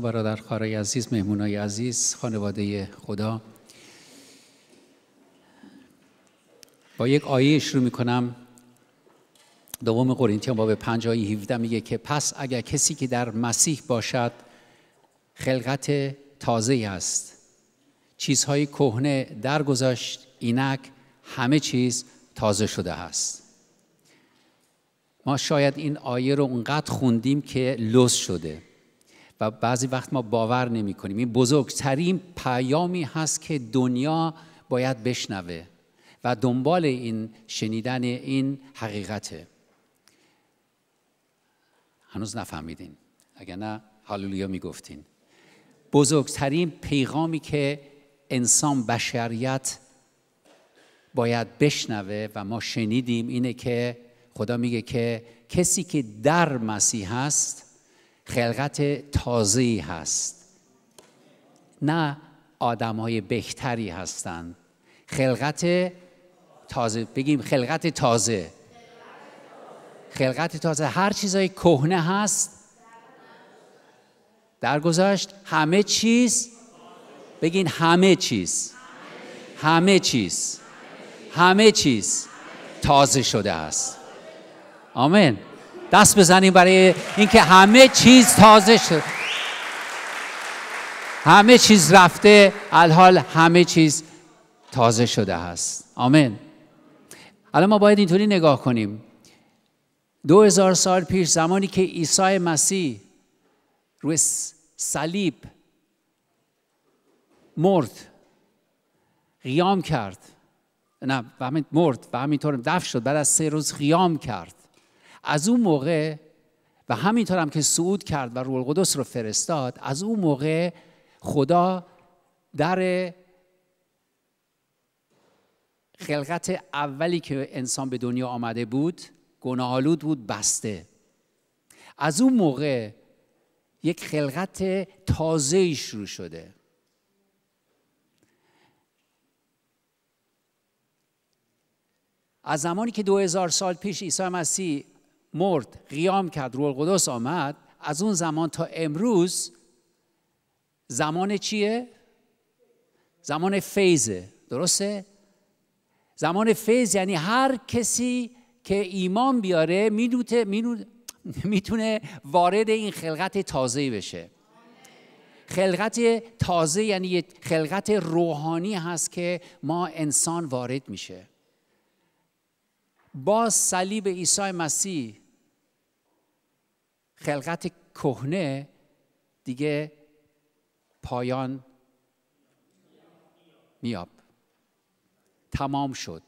برادر خاره عزیز مهمونای عزیز خانواده خدا با یک آیه شروع می کنم دوم قرنتیان باب 5 آیه 17 میگه که پس اگر کسی که در مسیح باشد خلقت تازه است چیزهای کهنه درگذشت اینک همه چیز تازه شده است ما شاید این آیه رو اونقدر خوندیم که لوس شده و بعضی وقت ما باور نمی کنیم این بزرگترین پیامی هست که دنیا باید بشنوه و دنبال این شنیدن این حقیقته هنوز نفهمیدین اگر نه می میگفتین بزرگترین پیغامی که انسان بشریت باید بشنوه و ما شنیدیم اینه که خدا میگه که کسی که در مسیح هست خلقت تازه هست نه آدم های بهتری هستند خلقت تازه بگیم خلقت تازه خلقت تازه هر چیزای کهنه هست درگذشت همه چیز بگین همه چیز همه چیز همه چیز تازه شده است آمین دست بزنیم برای اینکه همه چیز تازه شد همه چیز رفته الحال همه چیز تازه شده هست آمین الان ما باید اینطوری نگاه کنیم دو هزار سال پیش زمانی که عیسی مسیح روی صلیب مرد قیام کرد نه و مرد و همینطور دفت شد بعد از سه روز قیام کرد از اون موقع و همینطور هم که صعود کرد و روح القدس رو فرستاد از اون موقع خدا در خلقت اولی که انسان به دنیا آمده بود گناهالود بود بسته از اون موقع یک خلقت تازه شروع شده از زمانی که دو هزار سال پیش عیسی مسیح مرد قیام کرد روح القدس آمد از اون زمان تا امروز زمان چیه؟ زمان فیضه درسته؟ زمان فیض یعنی هر کسی که ایمان بیاره میتونه وارد این خلقت تازه بشه خلقت تازه یعنی خلقت روحانی هست که ما انسان وارد میشه با صلیب عیسی مسیح خلقت کهنه دیگه پایان میاب تمام شد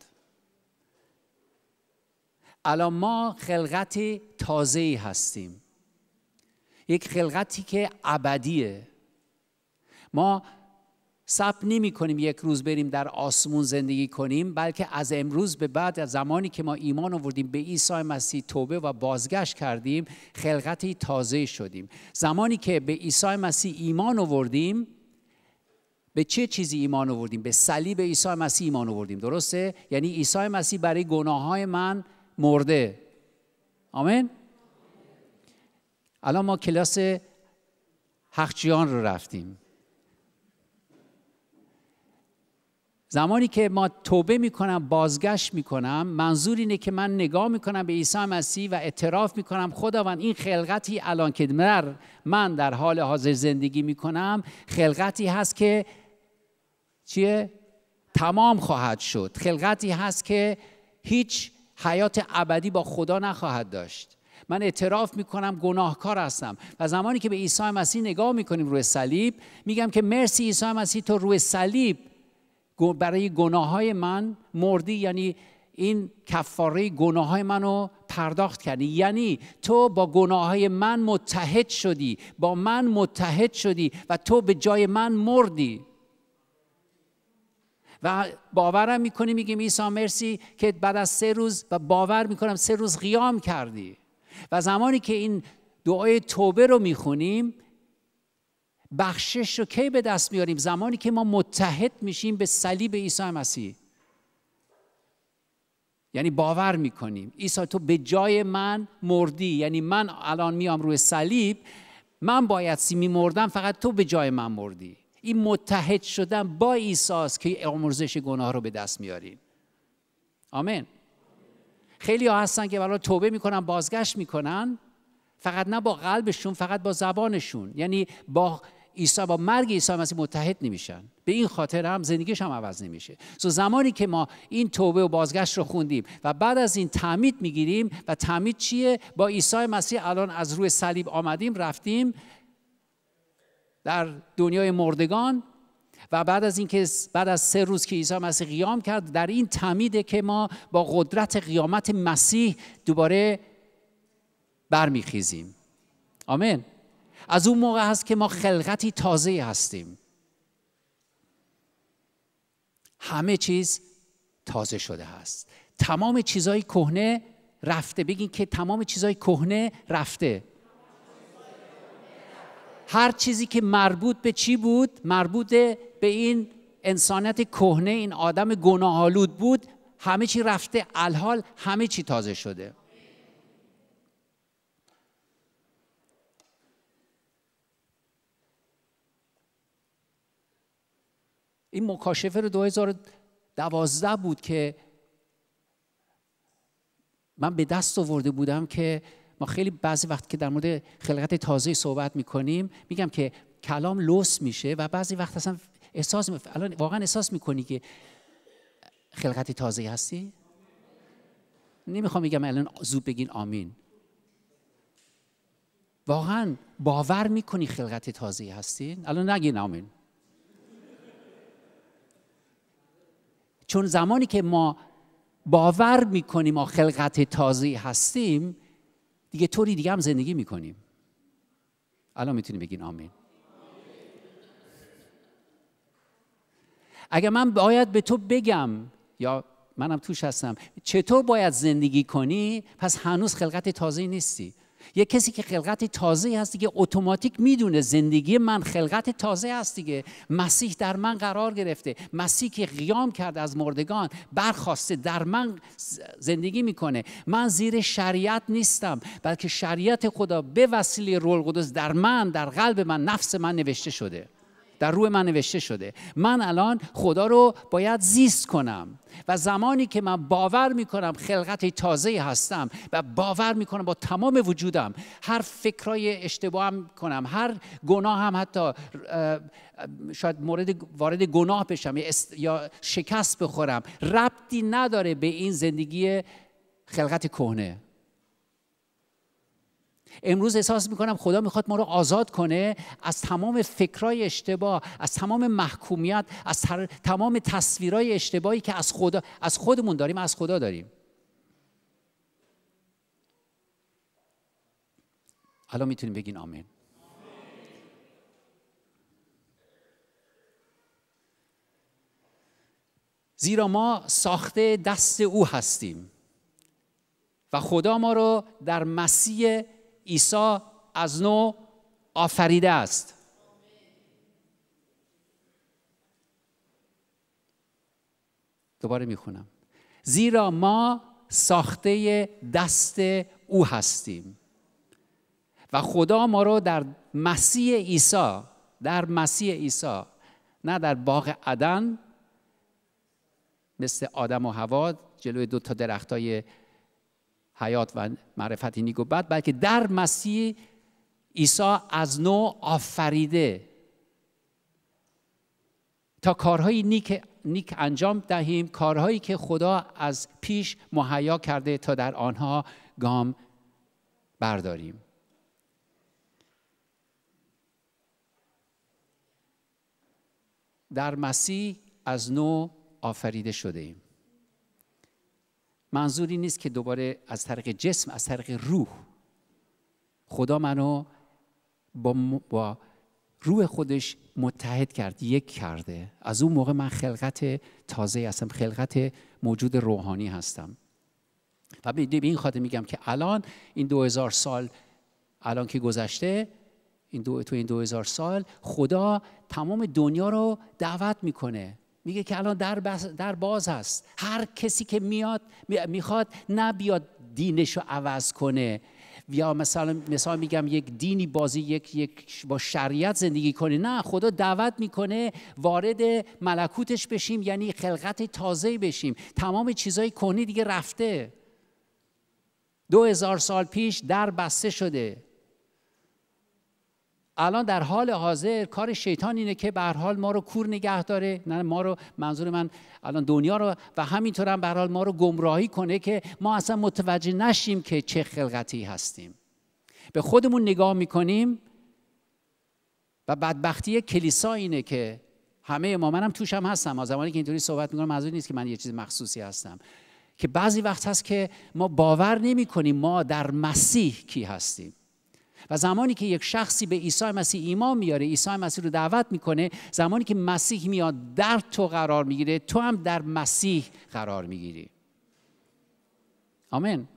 الان ما خلقت تازه هستیم یک خلقتی که ابدیه ما سب نمی کنیم یک روز بریم در آسمون زندگی کنیم بلکه از امروز به بعد از زمانی که ما ایمان آوردیم به عیسی مسیح توبه و بازگشت کردیم خلقتی تازه شدیم زمانی که به عیسی مسیح ایمان آوردیم به چه چیزی ایمان آوردیم به صلیب عیسی مسیح ایمان آوردیم درسته یعنی عیسی مسیح برای گناه های من مرده آمین الان ما کلاس حقجیان رو رفتیم زمانی که ما توبه میکنم بازگشت میکنم منظور اینه که من نگاه میکنم به عیسی مسیح و اعتراف میکنم خداوند این خلقتی الان که در من در حال حاضر زندگی میکنم خلقتی هست که چیه تمام خواهد شد خلقتی هست که هیچ حیات ابدی با خدا نخواهد داشت من اعتراف میکنم گناهکار هستم و زمانی که به عیسی مسیح نگاه میکنیم روی صلیب میگم که مرسی عیسی مسیح تو روی صلیب برای گناه های من مردی یعنی این کفاره گناه های منو پرداخت کردی یعنی تو با گناه های من متحد شدی با من متحد شدی و تو به جای من مردی و باورم میکنی میگیم عیسی مرسی که بعد از سه روز و باور میکنم سه روز قیام کردی و زمانی که این دعای توبه رو میخونیم بخشش رو کی به دست میاریم زمانی که ما متحد میشیم به صلیب عیسی مسیح یعنی باور میکنیم عیسی تو به جای من مردی یعنی من الان میام روی صلیب من باید سی میمردم فقط تو به جای من مردی این متحد شدن با عیسی است که آمرزش گناه رو به دست میاریم آمین خیلی ها هستن که برای توبه میکنن بازگشت میکنن فقط نه با قلبشون فقط با زبانشون یعنی با عیسی با مرگ عیسی مسیح متحد نمیشن به این خاطر هم زندگیش هم عوض نمیشه سو زمانی که ما این توبه و بازگشت رو خوندیم و بعد از این تعمید میگیریم و تعمید چیه با عیسی مسیح الان از روی صلیب آمدیم رفتیم در دنیای مردگان و بعد از اینکه بعد از سه روز که عیسی مسیح قیام کرد در این تعمیده که ما با قدرت قیامت مسیح دوباره برمیخیزیم آمین از اون موقع هست که ما خلقتی تازه هستیم همه چیز تازه شده هست تمام چیزهای کهنه رفته بگین که تمام چیزهای کهنه رفته هر چیزی که مربوط به چی بود مربوط به این انسانیت کهنه این آدم گناهالود بود همه چی رفته الحال همه چی تازه شده این مکاشفه رو 2012 بود که من به دست آورده بودم که ما خیلی بعضی وقت که در مورد خلقت تازه صحبت میکنیم میگم که کلام لوس میشه و بعضی وقت اصلا احساس می... الان واقعا احساس میکنی که خلقت تازه هستی نمیخوام بگم الان زود بگین آمین واقعا باور میکنی خلقت تازه هستی؟ الان نگین آمین چون زمانی که ما باور میکنیم ما خلقت تازه هستیم دیگه طوری دیگه هم زندگی میکنیم الان میتونیم بگین آمین اگر من باید به تو بگم یا منم توش هستم چطور باید زندگی کنی پس هنوز خلقت تازه نیستی یه کسی که خلقت تازه هست دیگه اتوماتیک میدونه زندگی من خلقت تازه هست دیگه مسیح در من قرار گرفته مسیح که قیام کرد از مردگان برخواسته در من زندگی میکنه من زیر شریعت نیستم بلکه شریعت خدا به وسیله رول قدس در من در قلب من نفس من نوشته شده در روح من نوشته شده من الان خدا رو باید زیست کنم و زمانی که من باور میکنم خلقت تازه هستم و باور میکنم با تمام وجودم هر فکرای اشتباه هم کنم هر گناه هم حتی شاید مورد وارد گناه بشم یا شکست بخورم ربطی نداره به این زندگی خلقت کهنه امروز احساس میکنم خدا میخواد ما رو آزاد کنه از تمام فکرای اشتباه از تمام محکومیت از تمام تصویرای اشتباهی که از خدا از خودمون داریم از خدا داریم الان میتونیم بگین آمین زیرا ما ساخته دست او هستیم و خدا ما رو در مسیح عیسی از نو آفریده است دوباره میخونم زیرا ما ساخته دست او هستیم و خدا ما رو در مسیح عیسی در مسیح عیسی نه در باغ عدن مثل آدم و هوا جلوی دو تا درختای حیات و معرفت بد بلکه در مسیح عیسی از نو آفریده تا کارهایی نیک, نیک انجام دهیم کارهایی که خدا از پیش مهیا کرده تا در آنها گام برداریم در مسیح از نو آفریده شده ایم منظوری نیست که دوباره از طریق جسم از طریق روح خدا منو با, با روح خودش متحد کرد یک کرده از اون موقع من خلقت تازه هستم خلقت موجود روحانی هستم و به این خاطر میگم که الان این 2000 سال الان که گذشته این دو، تو این 2000 سال خدا تمام دنیا رو دعوت میکنه میگه که الان در, در باز هست هر کسی که میاد میخواد نبیاد دینش رو عوض کنه یا مثلا مثلا میگم یک دینی بازی یک, یک با شریعت زندگی کنه نه خدا دعوت میکنه وارد ملکوتش بشیم یعنی خلقت تازه بشیم تمام چیزای کنی دیگه رفته دو هزار سال پیش در بسته شده الان در حال حاضر کار شیطان اینه که به حال ما رو کور نگه داره نه ما رو منظور من الان دنیا رو و همینطورم هم به حال ما رو گمراهی کنه که ما اصلا متوجه نشیم که چه خلقتی هستیم به خودمون نگاه میکنیم و بدبختی کلیسا اینه که همه ما منم توش هستم از زمانی که اینطوری صحبت میکنم منظور نیست که من یه چیز مخصوصی هستم که بعضی وقت هست که ما باور نمیکنیم ما در مسیح کی هستیم و زمانی که یک شخصی به عیسی مسیح ایمان میاره عیسی مسیح رو دعوت میکنه زمانی که مسیح میاد در تو قرار میگیره تو هم در مسیح قرار میگیری آمین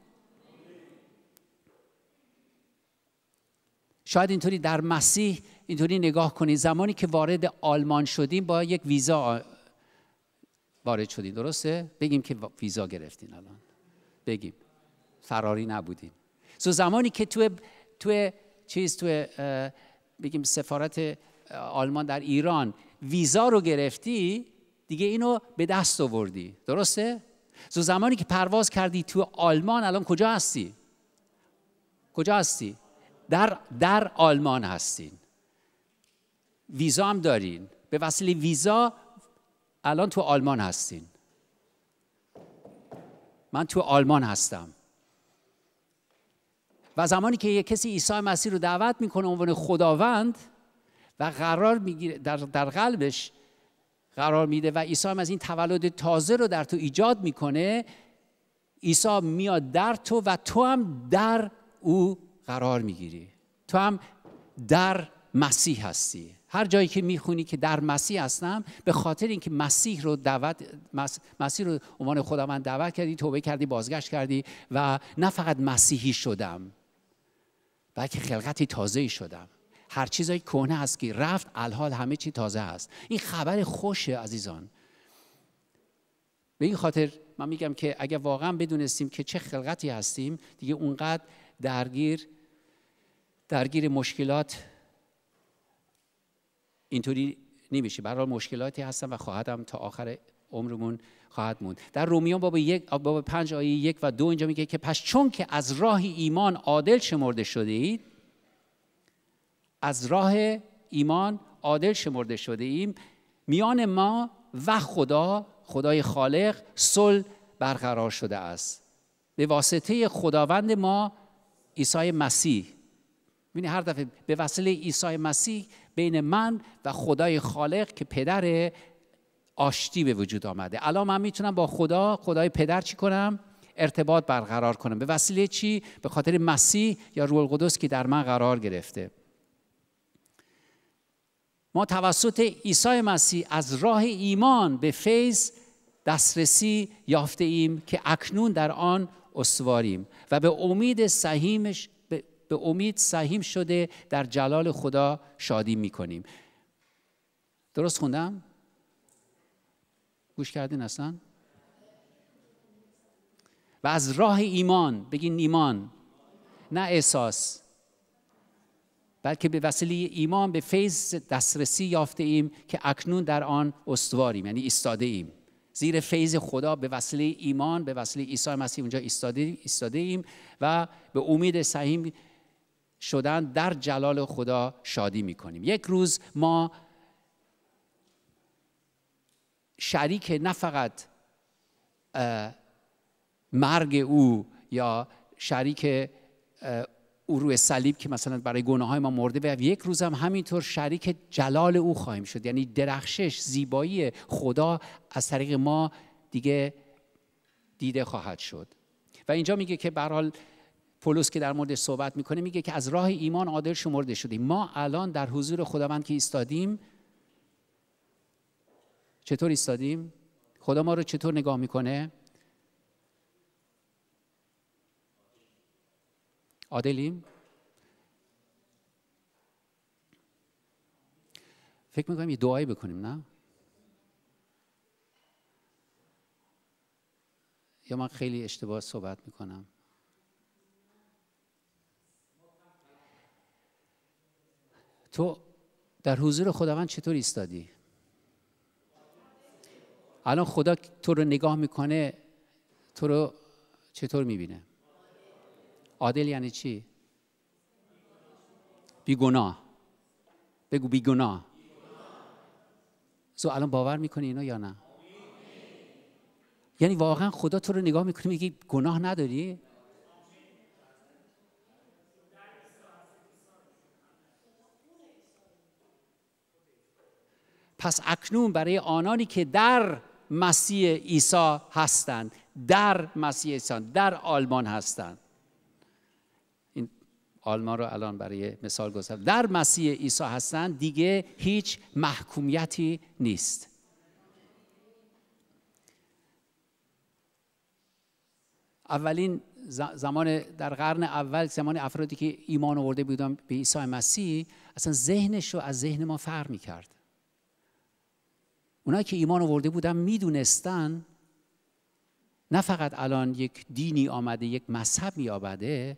شاید اینطوری در مسیح اینطوری نگاه کنید زمانی که وارد آلمان شدیم با یک ویزا وارد شدیم درسته بگیم که ویزا گرفتین الان بگیم فراری نبودیم سو زمانی که تو تو چیز توی بگیم سفارت آلمان در ایران ویزا رو گرفتی دیگه اینو به دست آوردی درسته تو زمانی که پرواز کردی تو آلمان الان کجا هستی کجا هستی در در آلمان هستین ویزا هم دارین به وسیله ویزا الان تو آلمان هستین من تو آلمان هستم و زمانی که یک کسی عیسی مسیح رو دعوت میکنه عنوان خداوند و قرار میگیره در, در قلبش قرار میده و عیسی از این تولد تازه رو در تو ایجاد میکنه عیسی میاد در تو و تو هم در او قرار میگیری تو هم در مسیح هستی هر جایی که میخونی که در مسیح هستم به خاطر اینکه مسیح رو دعوت مسیح رو عنوان خداوند دعوت کردی توبه کردی بازگشت کردی و نه فقط مسیحی شدم بلکه خلقتی تازه ای شدم هر چیزای کهنه است که رفت الحال همه چی تازه است این خبر خوشه عزیزان به این خاطر من میگم که اگر واقعا بدونستیم که چه خلقتی هستیم دیگه اونقدر درگیر درگیر مشکلات اینطوری نمیشه برای مشکلاتی هستم و خواهدم تا آخر عمرمون خواهد موند در رومیان باب یک باب پنج آیه یک و دو اینجا میگه که پس چون که از راه ایمان عادل شمرده شده اید از راه ایمان عادل شمرده شده ایم میان ما و خدا خدای خالق صلح برقرار شده است به واسطه خداوند ما عیسی مسیح یعنی هر دفعه به وسیله عیسی مسیح بین من و خدای خالق که پدر آشتی به وجود آمده الان من میتونم با خدا خدای پدر چی کنم ارتباط برقرار کنم به وسیله چی به خاطر مسیح یا روح القدس که در من قرار گرفته ما توسط عیسی مسیح از راه ایمان به فیض دسترسی یافته ایم که اکنون در آن استواریم و به امید سهیمش به امید سهیم شده در جلال خدا شادی می کنیم درست خوندم؟ گوش کردین اصلا و از راه ایمان بگین ایمان نه احساس بلکه به وسیله ایمان به فیض دسترسی یافته ایم که اکنون در آن استواریم یعنی ایستاده ایم زیر فیض خدا به وسیله ایمان به وسیله عیسی مسیح اونجا ایستاده, ایستاده ایم و به امید سهیم شدن در جلال خدا شادی می کنیم یک روز ما شریک نه فقط مرگ او یا شریک او روی صلیب که مثلا برای گناه های ما مرده و یک روز هم همینطور شریک جلال او خواهیم شد یعنی درخشش زیبایی خدا از طریق ما دیگه دیده خواهد شد و اینجا میگه که به پولس که در موردش صحبت میکنه میگه که از راه ایمان عادل شمرده شدیم ما الان در حضور خداوند که ایستادیم چطور ایستادیم خدا ما رو چطور نگاه میکنه عادلیم فکر میکنیم یه دعایی بکنیم نه یا من خیلی اشتباه صحبت میکنم تو در حضور خداوند چطور ایستادی الان خدا تو رو نگاه میکنه تو رو چطور میبینه عادل یعنی چی بیگناه بگو بیگناه تو الان باور میکنی اینو یا نه یعنی واقعا خدا تو رو نگاه میکنه میگی گناه نداری پس اکنون برای آنانی که در مسیح عیسی هستند در مسیح عیسی در آلمان هستند این آلمان رو الان برای مثال گذاشتم در مسیح عیسی هستند دیگه هیچ محکومیتی نیست اولین زمان در قرن اول زمان افرادی که ایمان آورده بودن به عیسی مسیح اصلا ذهنش رو از ذهن ما فرق میکرد اونایی که ایمان آورده بودن میدونستن نه فقط الان یک دینی آمده یک مذهبی آمده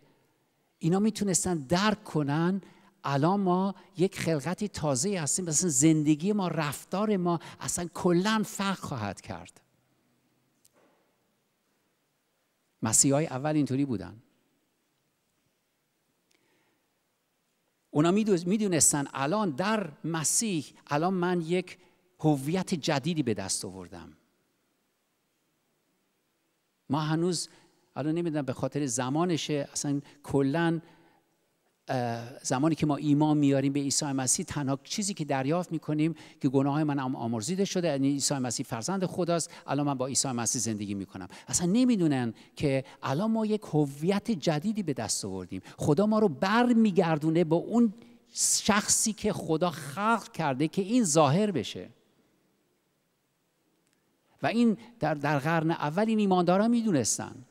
اینا میتونستن درک کنن الان ما یک خلقتی تازه هستیم اصلا زندگی ما رفتار ما اصلا کلا فرق خواهد کرد مسیح های اول اینطوری بودن اونا میدونستن الان در مسیح الان من یک هویت جدیدی به دست آوردم ما هنوز الان نمیدونم به خاطر زمانشه اصلا کلا زمانی که ما ایمان میاریم به عیسی مسیح تنها چیزی که دریافت میکنیم که گناه من آمرزیده شده یعنی عیسی مسیح فرزند خداست الان من با عیسی مسیح زندگی میکنم اصلا نمیدونن که الان ما یک هویت جدیدی به دست آوردیم خدا ما رو بر میگردونه به اون شخصی که خدا خلق کرده که این ظاهر بشه و این در, در قرن اول این ایماندارا میدونستن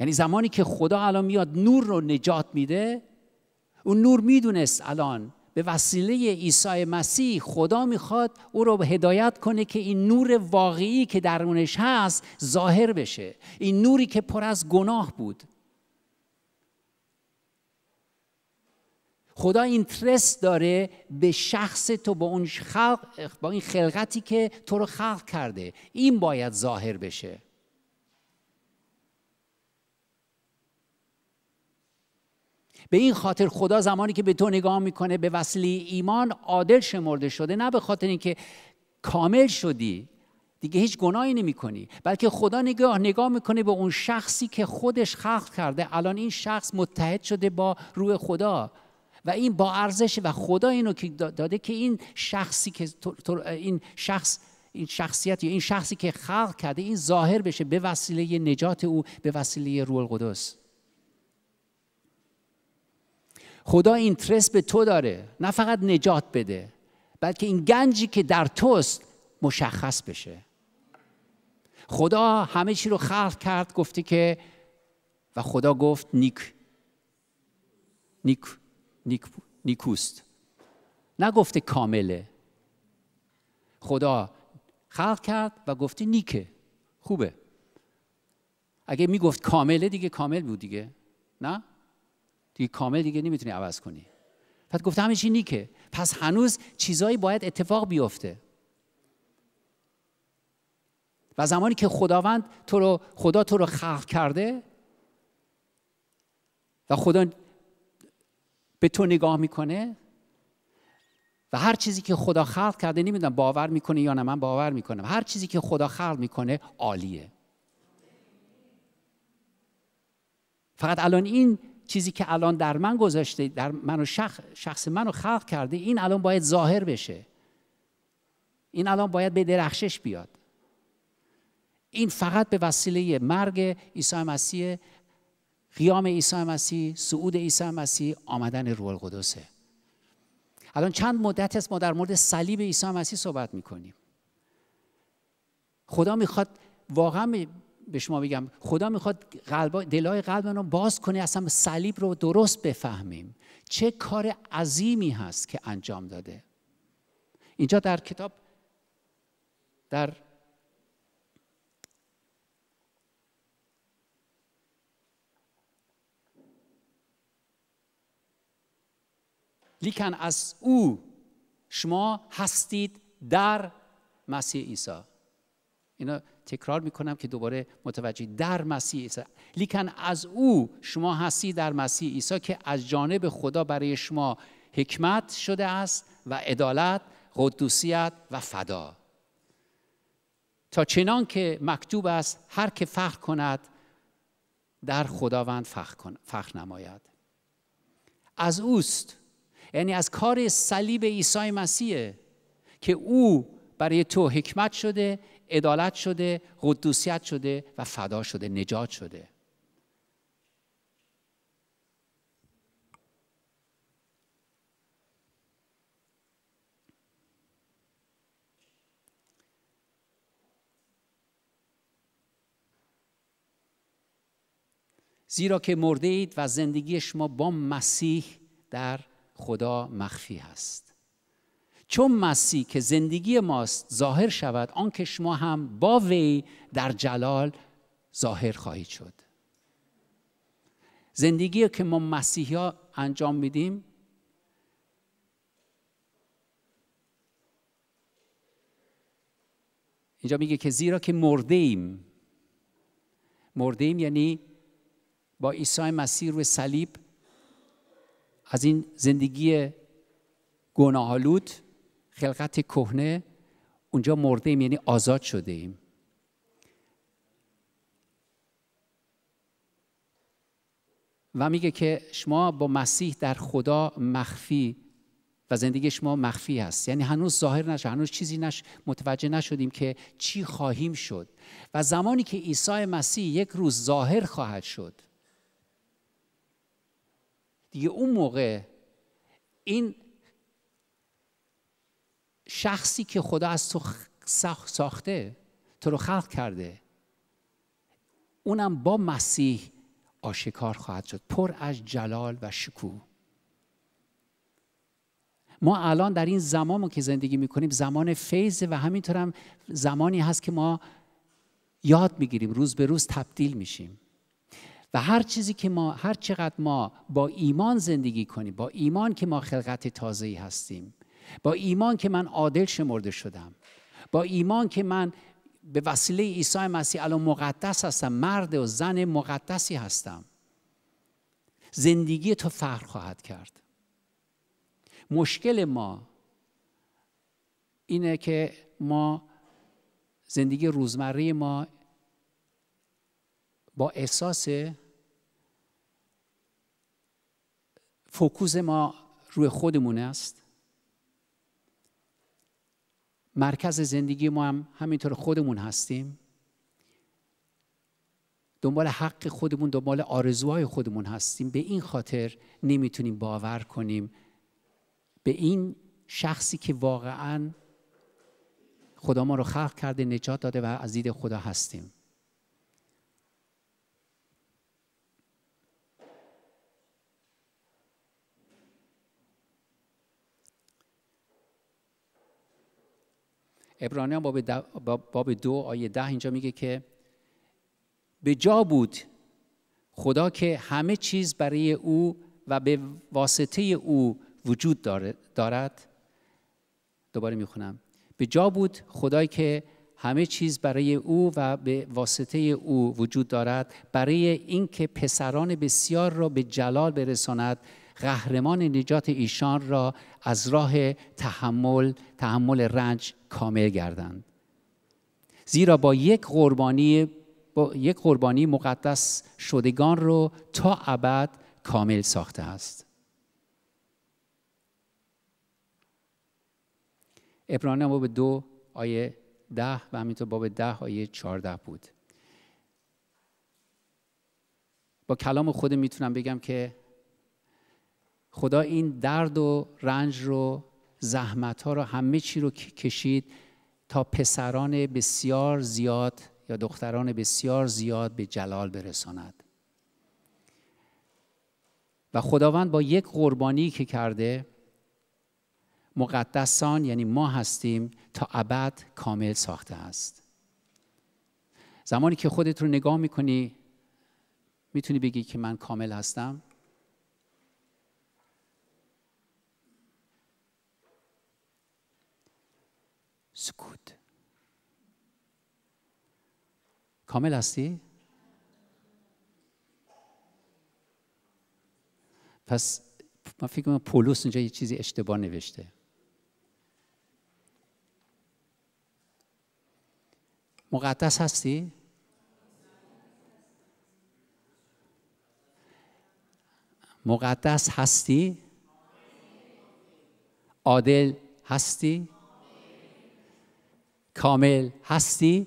یعنی زمانی که خدا الان میاد نور رو نجات میده اون نور میدونست الان به وسیله عیسی مسیح خدا میخواد او رو هدایت کنه که این نور واقعی که درونش هست ظاهر بشه این نوری که پر از گناه بود خدا اینترست داره به شخص تو با اون خلق با این خلقتی که تو رو خلق کرده این باید ظاهر بشه به این خاطر خدا زمانی که به تو نگاه میکنه به وسیله ایمان عادل شمرده شده نه به خاطر اینکه کامل شدی دیگه هیچ گناهی نمی کنی بلکه خدا نگاه نگاه میکنه به اون شخصی که خودش خلق کرده الان این شخص متحد شده با روح خدا و این با ارزش و خدا اینو که داده که این شخصی که این شخص این شخصیت یا این شخصی که خلق کرده این ظاهر بشه به وسیله نجات او به وسیله روح القدس خدا این ترس به تو داره نه فقط نجات بده بلکه این گنجی که در توست مشخص بشه خدا همه چی رو خلق کرد گفته که و خدا گفت نیک نیک نیک... نیکوست نگفته کامله خدا خلق کرد و گفته نیکه خوبه اگه میگفت کامله دیگه کامل بود دیگه نه دیگه کامل دیگه نمیتونی عوض کنی پس گفته همه چی نیکه پس هنوز چیزایی باید اتفاق بیفته و زمانی که خداوند تو رو خدا تو رو خلق کرده و خدا به تو نگاه میکنه و هر چیزی که خدا خلق کرده نمیدونم باور میکنه یا نه من باور میکنم هر چیزی که خدا خلق میکنه عالیه فقط الان این چیزی که الان در من گذاشته در منو شخ... شخص منو خلق کرده این الان باید ظاهر بشه این الان باید به درخشش بیاد این فقط به وسیله مرگ عیسی مسیح قیام عیسی مسیح صعود عیسی مسیح آمدن روح القدسه الان چند مدت است ما در مورد صلیب عیسی مسیح صحبت میکنیم خدا میخواد واقعا به شما بگم خدا میخواد قلب دلای قلب رو باز کنه اصلا صلیب رو درست بفهمیم چه کار عظیمی هست که انجام داده اینجا در کتاب در لیکن از او شما هستید در مسیح عیسی اینا تکرار میکنم که دوباره متوجه در مسیح عیسی لیکن از او شما هستید در مسیح عیسی که از جانب خدا برای شما حکمت شده است و عدالت قدوسیت و فدا تا چنان که مکتوب است هر که فخر کند در خداوند فخر, فخر نماید از اوست یعنی از کار صلیب عیسی مسیحه که او برای تو حکمت شده عدالت شده قدوسیت شده و فدا شده نجات شده زیرا که مرده اید و زندگی شما با مسیح در خدا مخفی هست چون مسیح که زندگی ماست ظاهر شود آن که شما هم با وی در جلال ظاهر خواهید شد زندگی که ما مسیحی ها انجام میدیم اینجا میگه که زیرا که مرده ایم مرده ایم یعنی با عیسی مسیح روی صلیب از این زندگی گناهالود خلقت کهنه اونجا مرده ایم یعنی آزاد شده ایم و میگه که شما با مسیح در خدا مخفی و زندگی شما مخفی هست یعنی هنوز ظاهر نشد هنوز چیزی نش متوجه نشدیم که چی خواهیم شد و زمانی که عیسی مسیح یک روز ظاهر خواهد شد دیگه اون موقع این شخصی که خدا از تو ساخته تو رو خلق کرده اونم با مسیح آشکار خواهد شد پر از جلال و شکوه ما الان در این زمان که زندگی میکنیم زمان فیض و همینطور هم زمانی هست که ما یاد میگیریم روز به روز تبدیل میشیم و هر چیزی که ما هر چقدر ما با ایمان زندگی کنیم با ایمان که ما خلقت تازه‌ای هستیم با ایمان که من عادل شمرده شدم با ایمان که من به وسیله عیسی مسیح الان مقدس هستم مرد و زن مقدسی هستم زندگی تو فرق خواهد کرد مشکل ما اینه که ما زندگی روزمره ما با احساس فوکوس ما روی خودمون است مرکز زندگی ما هم همینطور خودمون هستیم دنبال حق خودمون دنبال آرزوهای خودمون هستیم به این خاطر نمیتونیم باور کنیم به این شخصی که واقعا خدا ما رو خلق کرده نجات داده و از دید خدا هستیم ابرانیان باب, دو آیه ده اینجا میگه که به جا بود خدا که همه چیز برای او و به واسطه او وجود دارد دوباره میخونم به جا بود خدای که همه چیز برای او و به واسطه او وجود دارد برای اینکه پسران بسیار را به جلال برساند قهرمان نجات ایشان را از راه تحمل تحمل رنج کامل گردند زیرا با یک قربانی با یک قربانی مقدس شدگان رو تا ابد کامل ساخته است ابرانیان باب دو آیه ده و همینطور باب ده آیه چارده بود با کلام خودم میتونم بگم که خدا این درد و رنج رو زحمت ها رو همه چی رو کشید تا پسران بسیار زیاد یا دختران بسیار زیاد به جلال برساند و خداوند با یک قربانی که کرده مقدسان یعنی ما هستیم تا ابد کامل ساخته است زمانی که خودت رو نگاه میکنی میتونی بگی که من کامل هستم سکوت کامل هستی؟ پس من فکر کنم پولوس اینجا یه چیزی اشتباه نوشته مقدس هستی؟ مقدس هستی؟ عادل هستی؟ کامل هستی؟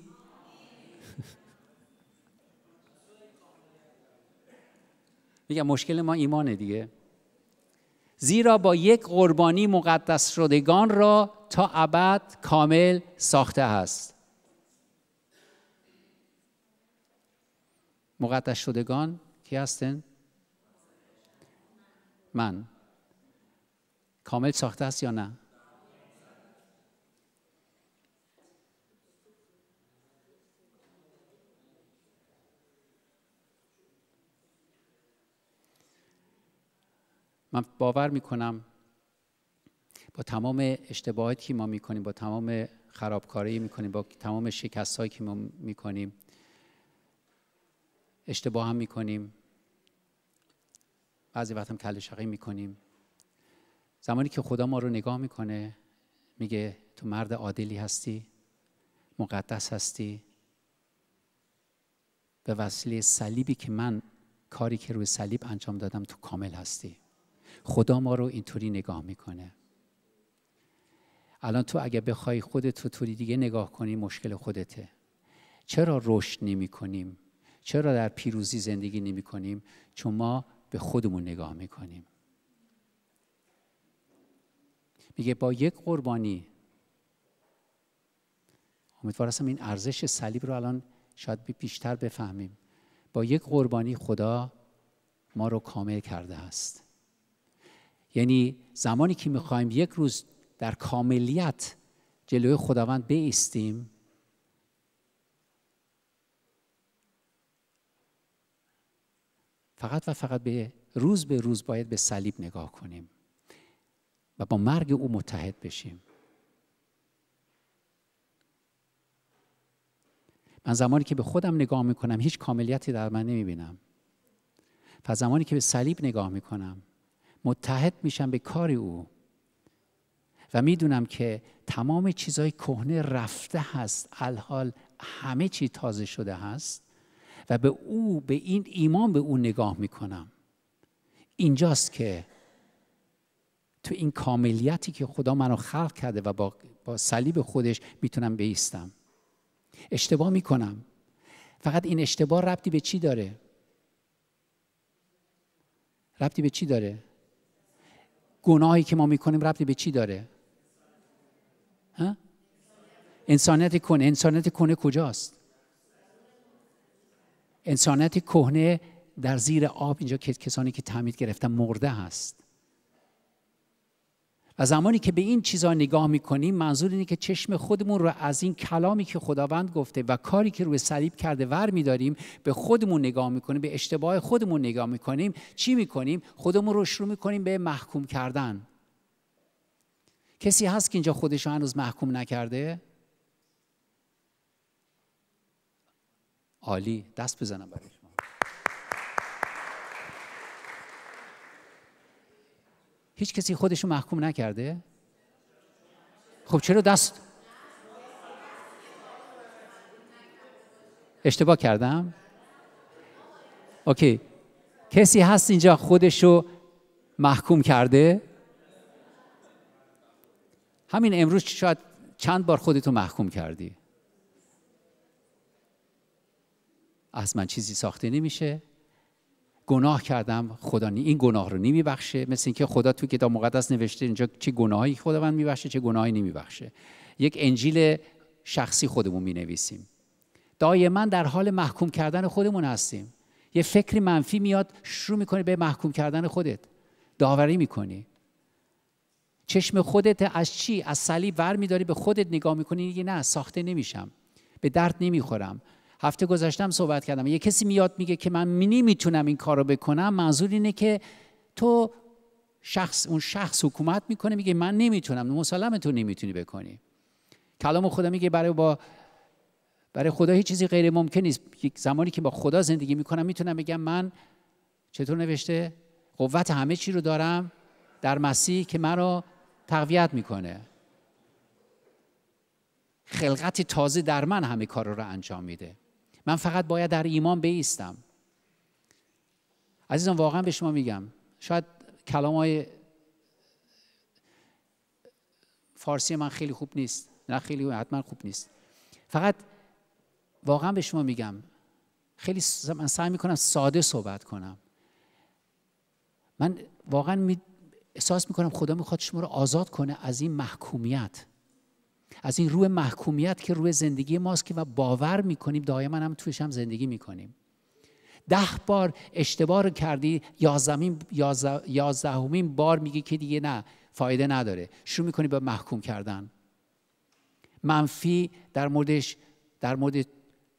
میگم مشکل ما ایمانه دیگه زیرا با یک قربانی مقدس شدگان را تا ابد کامل ساخته است مقدس شدگان کی هستن؟ من کامل ساخته است یا نه؟ من باور میکنم با تمام اشتباهاتی که ما میکنیم با تمام خرابکاری میکنیم با تمام شکست هایی که ما میکنیم اشتباه هم میکنیم بعضی وقت هم کل شقی میکنیم زمانی که خدا ما رو نگاه میکنه میگه تو مرد عادلی هستی مقدس هستی به وسیله صلیبی که من کاری که روی صلیب انجام دادم تو کامل هستی خدا ما رو اینطوری نگاه میکنه الان تو اگه بخوای خودت تو طوری دیگه نگاه کنی مشکل خودته چرا رشد نمی کنیم چرا در پیروزی زندگی نمی کنیم چون ما به خودمون نگاه میکنیم میگه با یک قربانی امیدوارم این ارزش صلیب رو الان شاید بیشتر بفهمیم با یک قربانی خدا ما رو کامل کرده است یعنی زمانی که میخوایم یک روز در کاملیت جلوی خداوند بیستیم فقط و فقط به روز به روز باید به صلیب نگاه کنیم و با مرگ او متحد بشیم من زمانی که به خودم نگاه میکنم هیچ کاملیتی در من نمیبینم و زمانی که به صلیب نگاه میکنم متحد میشم به کار او و میدونم که تمام چیزای کهنه رفته هست الحال همه چی تازه شده هست و به او به این ایمان به او نگاه میکنم اینجاست که تو این کاملیتی که خدا منو خلق کرده و با, با صلیب خودش میتونم بیستم اشتباه میکنم فقط این اشتباه ربطی به چی داره ربطی به چی داره گناهی که ما میکنیم ربطی به چی داره ها؟ انسانیت کنه انسانیت کنه کجاست انسانیت کهنه در زیر آب اینجا کسانی که تعمید گرفتن مرده هست و زمانی که به این چیزا نگاه میکنیم منظور اینه که چشم خودمون رو از این کلامی که خداوند گفته و کاری که روی صلیب کرده ور میداریم به خودمون نگاه میکنیم به اشتباه خودمون نگاه میکنیم چی میکنیم خودمون رو شروع میکنیم به محکوم کردن کسی هست که اینجا خودش رو هنوز محکوم نکرده عالی دست بزنم برای هیچ کسی خودش رو محکوم نکرده خب چرا دست اشتباه کردم اوکی کسی هست اینجا خودش رو محکوم کرده همین امروز شاید چند بار خودتو محکوم کردی از من چیزی ساخته نمیشه گناه کردم خدا این گناه رو نمیبخشه مثل اینکه خدا تو کتاب مقدس نوشته اینجا چه گناهی خداوند میبخشه چه گناهی نمیبخشه یک انجیل شخصی خودمون می مینویسیم دائما در حال محکوم کردن خودمون هستیم یه فکری منفی میاد شروع میکنه به محکوم کردن خودت داوری میکنی چشم خودت از چی از صلیب ور میداری به خودت نگاه میکنی نه ساخته نمیشم به درد نمیخورم هفته گذاشتم صحبت کردم یه کسی میاد میگه که من نمیتونم این کارو بکنم منظور اینه که تو شخص اون شخص حکومت میکنه میگه من نمیتونم مسلم تو نمیتونی بکنی کلام خدا میگه برای با برای خدا هیچ چیزی غیر ممکن نیست یک زمانی که با خدا زندگی میکنم میتونم بگم من چطور نوشته قوت همه چی رو دارم در مسیح که مرا تقویت میکنه خلقت تازه در من همه کار رو انجام میده من فقط باید در ایمان بیستم عزیزان واقعا به شما میگم شاید کلام های فارسی من خیلی خوب نیست نه خیلی حتما خوب نیست فقط واقعا به شما میگم خیلی من سعی میکنم ساده صحبت کنم من واقعا می احساس میکنم خدا میخواد شما رو آزاد کنه از این محکومیت از این روی محکومیت که روی زندگی ماست که و باور میکنیم دائما هم توش هم زندگی میکنیم ده بار اشتباه رو کردی یازدهمین یازده بار میگی که دیگه نه فایده نداره شروع میکنی به محکوم کردن منفی در موردش در مورد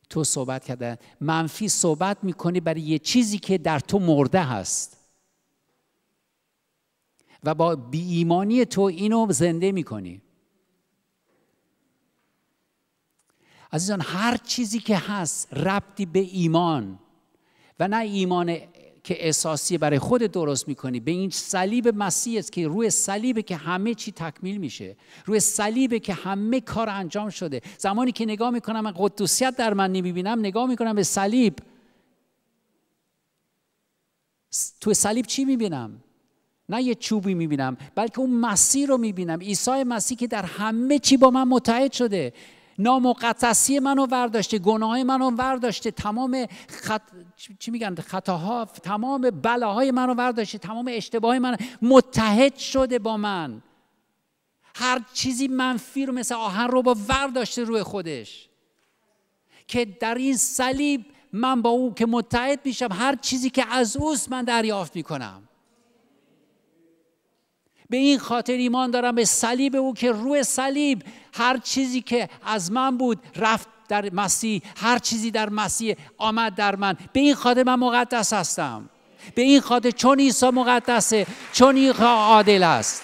تو صحبت کردن منفی صحبت میکنی برای یه چیزی که در تو مرده هست و با بی ایمانی تو اینو زنده میکنی عزیزان هر چیزی که هست ربطی به ایمان و نه ایمان که احساسی برای خود درست میکنی به این صلیب مسیح است که روی صلیبه که همه چی تکمیل میشه روی صلیبه که همه کار انجام شده زمانی که نگاه میکنم من قدوسیت در من نمیبینم نگاه میکنم به صلیب توی صلیب چی میبینم نه یه چوبی میبینم بلکه اون مسیح رو میبینم عیسی مسیح که در همه چی با من متحد شده نامقدسی منو ورداشته گناه منو ورداشته تمام خط... چی میگن خطاها تمام بلاهای منو ورداشته تمام اشتباه من متحد شده با من هر چیزی منفی رو مثل آهن رو با ورداشته روی خودش که در این صلیب من با او که متحد میشم هر چیزی که از اوست من دریافت میکنم به این خاطر ایمان دارم به صلیب او که روی صلیب هر چیزی که از من بود رفت در مسیح هر چیزی در مسیح آمد در من به این خاطر من مقدس هستم به این خاطر چون عیسی مقدسه چون عیسی عادل است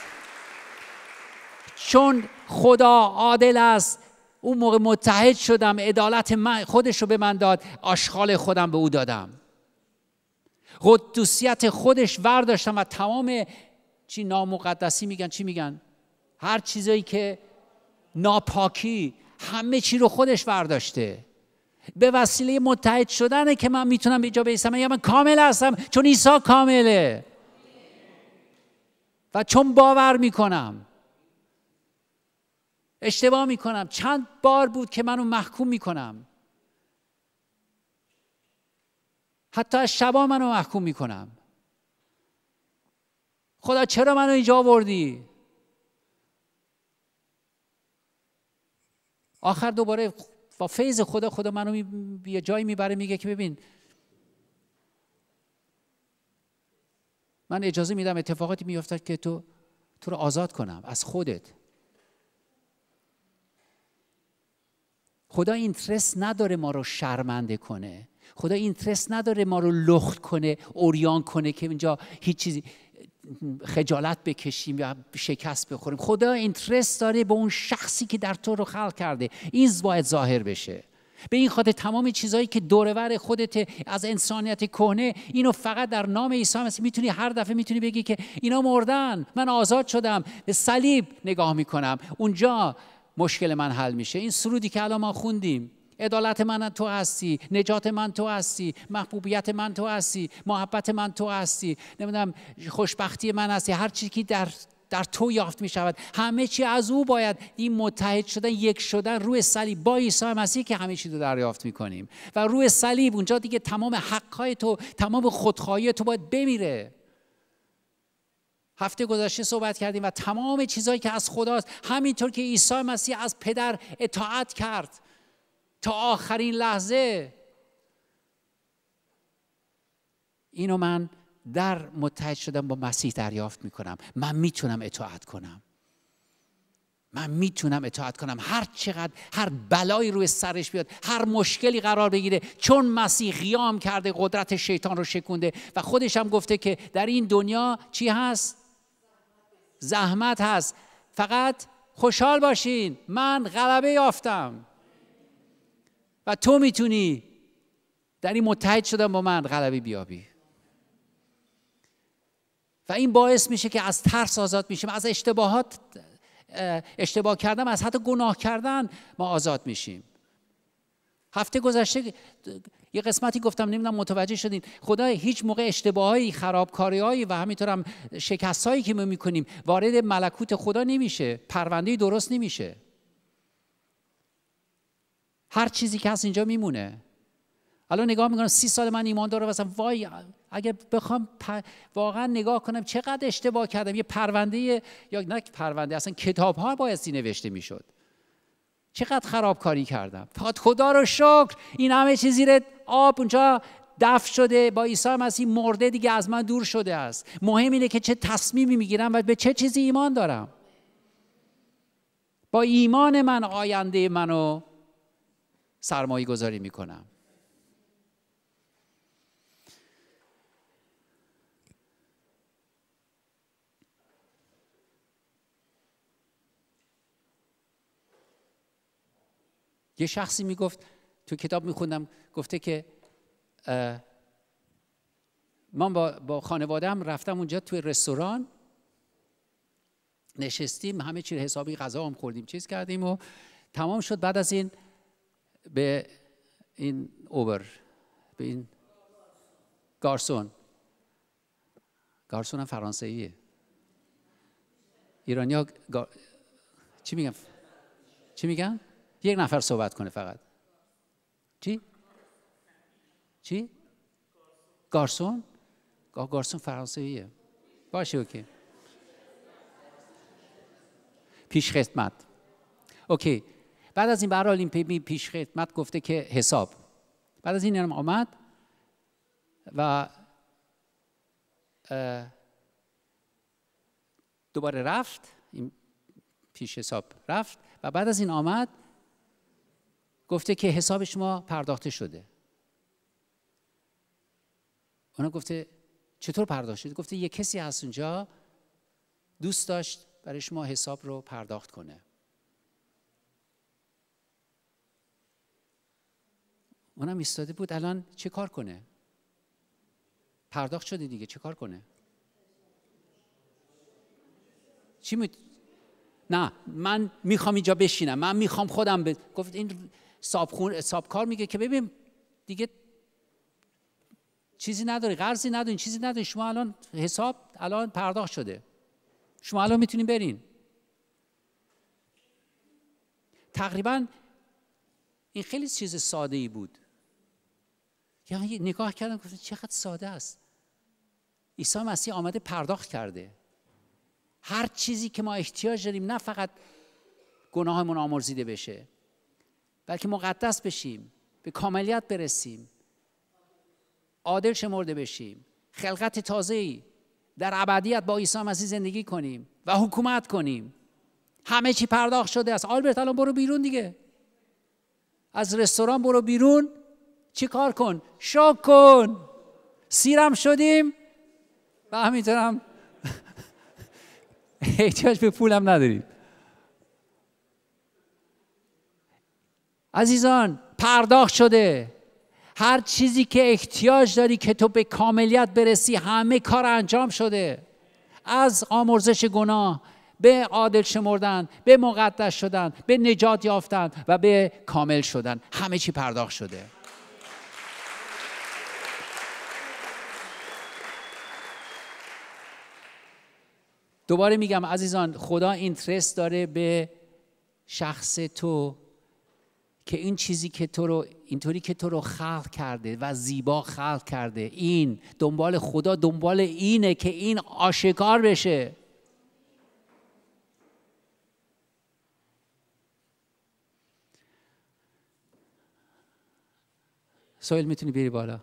چون خدا عادل است اون موقع متحد شدم عدالت من خودش رو به من داد آشغال خودم به او دادم قدوسیت خودش ورداشتم و تمام چی نامقدسی میگن چی میگن هر چیزایی که ناپاکی همه چی رو خودش برداشته به وسیله متحد شدنه که من میتونم به جا بیستم یا من کامل هستم چون عیسی کامله و چون باور میکنم اشتباه میکنم چند بار بود که منو محکوم میکنم حتی از شبا منو محکوم میکنم خدا چرا منو اینجا آوردی آخر دوباره با فیض خدا خدا منو یه جایی میبره میگه که ببین من اجازه میدم اتفاقاتی میافتد که تو تو رو آزاد کنم از خودت خدا این ترس نداره ما رو شرمنده کنه خدا این ترس نداره ما رو لخت کنه اوریان کنه که اینجا هیچ چیزی خجالت بکشیم یا شکست بخوریم خدا اینترست داره به اون شخصی که در تو رو خلق کرده این باید ظاهر بشه به این خاطر تمام چیزهایی که دورور خودت از انسانیت کهنه اینو فقط در نام عیسی مسیح میتونی هر دفعه میتونی بگی که اینا مردن من آزاد شدم به صلیب نگاه میکنم اونجا مشکل من حل میشه این سرودی که الان ما خوندیم عدالت من تو هستی نجات من تو هستی محبوبیت من تو هستی محبت من تو هستی نمیدونم خوشبختی من هستی هر چیزی که در در تو یافت می شود همه چی از او باید این متحد شدن یک شدن روی صلیب با عیسی مسیح که همه چی رو دریافت می کنیم و روی صلیب اونجا دیگه تمام حقهای تو تمام خودخواهی تو باید بمیره هفته گذشته صحبت کردیم و تمام چیزهایی که از خداست همینطور که عیسی مسیح از پدر اطاعت کرد تا آخرین لحظه اینو من در متحد شدم با مسیح دریافت میکنم من میتونم اطاعت کنم من میتونم اطاعت کنم هر چقدر هر بلایی روی سرش بیاد هر مشکلی قرار بگیره چون مسیح قیام کرده قدرت شیطان رو شکونده و خودش هم گفته که در این دنیا چی هست زحمت هست فقط خوشحال باشین من غلبه یافتم و تو میتونی در این متحد شدن با من غلبه بیابی و این باعث میشه که از ترس آزاد میشیم از اشتباهات اشتباه کردن از حتی گناه کردن ما آزاد میشیم هفته گذشته یه قسمتی گفتم نمیدونم متوجه شدین خدا هیچ موقع اشتباهایی خرابکاریهایی و همینطور هم شکستهایی که ما میکنیم وارد ملکوت خدا نمیشه پرونده درست نمیشه هر چیزی که هست اینجا میمونه الان نگاه میکنم سی سال من ایمان داره مثلا وای اگر بخوام واقعا نگاه کنم چقدر اشتباه کردم یه پرونده یا نه پرونده اصلا کتاب ها بایستی نوشته میشد چقدر خرابکاری کردم فقط خدا رو شکر این همه چیزی رو آب اونجا دف شده با عیسی مسیح مرده دیگه از من دور شده است مهم اینه که چه تصمیمی میگیرم و به چه چیزی ایمان دارم با ایمان من آینده منو سرمایه گذاری میکنم یه شخصی میگفت تو کتاب میخوندم گفته که من با, با خانواده هم رفتم اونجا توی رستوران نشستیم همه چیز حسابی غذا هم خوردیم چیز کردیم و تمام شد بعد از این به این اوبر به این گارسون گارسون هم فرانسویه ایرانی ها چی میگن؟ چی میگن؟ یک نفر صحبت کنه فقط چی؟ چی؟ گارسون؟ گارسون فرانسویه باشه اوکی پیش خدمت اوکی بعد از این به این پیش خدمت گفته که حساب بعد از این هم آمد و دوباره رفت این پیش حساب رفت و بعد از این آمد گفته که حساب شما پرداخته شده اونا گفته چطور پرداخت شده گفته یه کسی از اونجا دوست داشت برای شما حساب رو پرداخت کنه اونم ایستاده بود الان چه کار کنه پرداخت شده دیگه چه کار کنه چی می... نه من میخوام اینجا بشینم من میخوام خودم ب... گفت این سابخون... سابکار میگه که ببین دیگه چیزی نداری قرضی نداری چیزی نداری شما الان حساب الان پرداخت شده شما الان میتونین برین تقریبا این خیلی چیز ساده ای بود یعنی نگاه کردم گفتم چقدر ساده است عیسی مسیح آمده پرداخت کرده هر چیزی که ما احتیاج داریم نه فقط گناهمون آمرزیده بشه بلکه مقدس بشیم به کاملیت برسیم عادل شمرده بشیم خلقت ای در ابدیت با عیسی مسیح زندگی کنیم و حکومت کنیم همه چی پرداخت شده است آلبرت الان برو بیرون دیگه از رستوران برو بیرون چی کار کن شک کن سیرم شدیم و همینطورم احتیاج به پولم نداریم عزیزان پرداخت شده هر چیزی که احتیاج داری که تو به کاملیت برسی همه کار انجام شده از آمرزش گناه به عادل شمردن به مقدس شدن به نجات یافتن و به کامل شدن همه چی پرداخت شده دوباره میگم عزیزان خدا اینترست داره به شخص تو که این چیزی که تو رو اینطوری که تو رو خلق کرده و زیبا خلق کرده این دنبال خدا دنبال اینه که این آشکار بشه سویل میتونی بری بالا